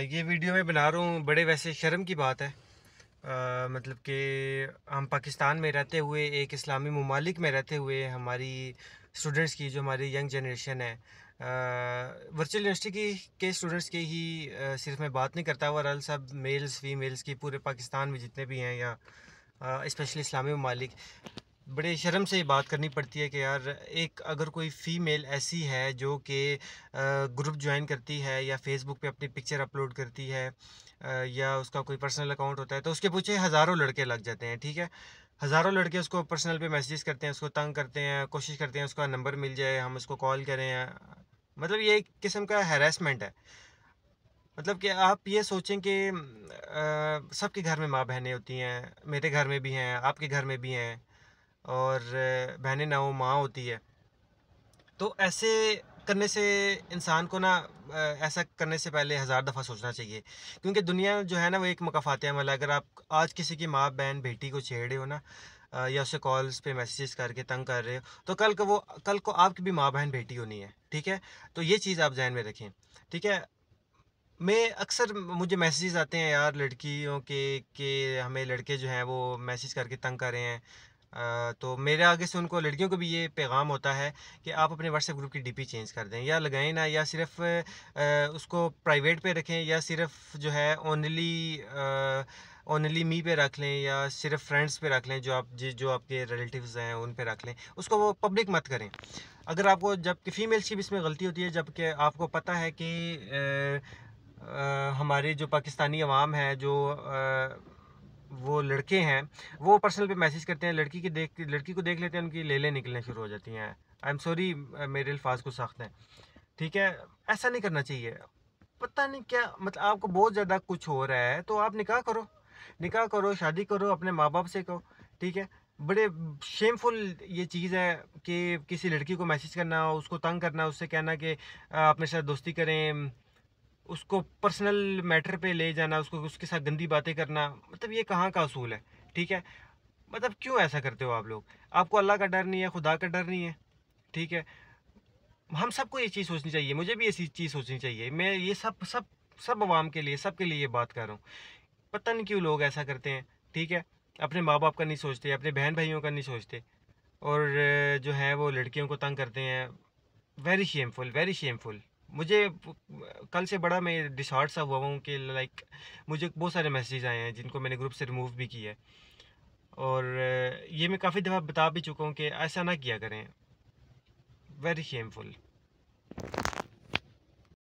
ये वीडियो मैं बना रहा हूँ बड़े वैसे शर्म की बात है आ, मतलब कि हम पाकिस्तान में रहते हुए एक इस्लामी ममालिक में रहते हुए हमारी स्टूडेंट्स की जो हमारी यंग जनरेशन है वर्चुअल यूनिवर्सिटी की के स्टूडेंट्स की ही आ, सिर्फ मैं बात नहीं करता ओवरऑल सब मेल्स फीमेल्स की पूरे पाकिस्तान में जितने भी हैं या इस्पेशली इस्लामी ममालिक बड़े शर्म से ये बात करनी पड़ती है कि यार एक अगर कोई फ़ीमेल ऐसी है जो कि ग्रुप ज्वाइन करती है या फेसबुक पे अपनी पिक्चर अपलोड करती है या उसका कोई पर्सनल अकाउंट होता है तो उसके पूछे हज़ारों लड़के लग जाते हैं ठीक है हज़ारों लड़के उसको पर्सनल पे मैसेज करते हैं उसको तंग करते हैं कोशिश करते हैं उसका नंबर मिल जाए हम उसको कॉल करें मतलब ये एक किस्म का हेरासमेंट है मतलब कि आप ये सोचें कि सबके घर में माँ बहनें होती हैं मेरे घर में भी हैं आपके घर में भी हैं और बहनें ना वो माँ होती है तो ऐसे करने से इंसान को ना ऐसा करने से पहले हज़ार दफ़ा सोचना चाहिए क्योंकि दुनिया जो है ना वो एक मकाफात है अगर आप आज किसी की माँ बहन बेटी को छेड़े हो ना या उसे कॉल्स पे मैसेजेस करके तंग कर रहे हो तो कल को वो कल को आपकी भी माँ बहन बेटी होनी है ठीक है तो ये चीज़ आप जहन में रखें ठीक है मैं अक्सर मुझे मैसेजेस आते हैं यार लड़कियों के के हमें लड़के जो हैं वो मैसेज करके तंग कर रहे हैं तो मेरे आगे से उनको लड़कियों को भी ये पैगाम होता है कि आप अपने व्हाट्सएप ग्रुप की डीपी चेंज कर दें या लगाएं ना या सिर्फ उसको प्राइवेट पे रखें या सिर्फ जो है ओनली ओनली मी पे रख लें या सिर्फ फ्रेंड्स पे रख लें जो आप जिस जो आपके रिलेटिव्स हैं उन पे रख लें उसको वो पब्लिक मत करें अगर आपको जबकि फ़ीमेल्स की भी इसमें गलती होती है जबकि आपको पता है कि आ, आ, हमारे जो पाकिस्तानी अवाम है जो आ, वो लड़के हैं वो पर्सनल पे मैसेज करते हैं लड़की की देख लड़की को देख लेते हैं उनकी लेले निकलने शुरू हो जाती हैं आई एम सॉरी मेरे अल्फाज को सख्त हैं ठीक है ऐसा नहीं करना चाहिए पता नहीं क्या मतलब आपको बहुत ज़्यादा कुछ हो रहा है तो आप निकाह करो निकाह करो शादी करो अपने माँ बाप से कहो ठीक है बड़े शेमफुल ये चीज़ है कि किसी लड़की को मैसेज करना उसको तंग करना उससे कहना कि आप मेरे साथ दोस्ती करें उसको पर्सनल मैटर पे ले जाना उसको उसके साथ गंदी बातें करना मतलब ये कहाँ का असूल है ठीक है मतलब क्यों ऐसा करते हो आप लोग आपको अल्लाह का डर नहीं है खुदा का डर नहीं है ठीक है हम सबको ये चीज़ सोचनी चाहिए मुझे भी ये चीज़ सोचनी चाहिए मैं ये सब सब सब आवाम के लिए सब के लिए ये बात कर रहा हूँ पता नहीं क्यों लोग ऐसा करते हैं ठीक है अपने माँ बाप का नहीं सोचते अपने बहन भाइयों का नहीं सोचते और जो है वो लड़कियों को तंग करते हैं वेरी शेमफुल वेरी शेमफुल मुझे कल से बड़ा मैं डिसहार्ट सा हुआ हूँ कि लाइक मुझे बहुत सारे मैसेज आए हैं जिनको मैंने ग्रुप से रिमूव भी किया है और ये मैं काफ़ी दफ़ा बता भी चुका हूँ कि ऐसा ना किया करें वेरी शेमफुल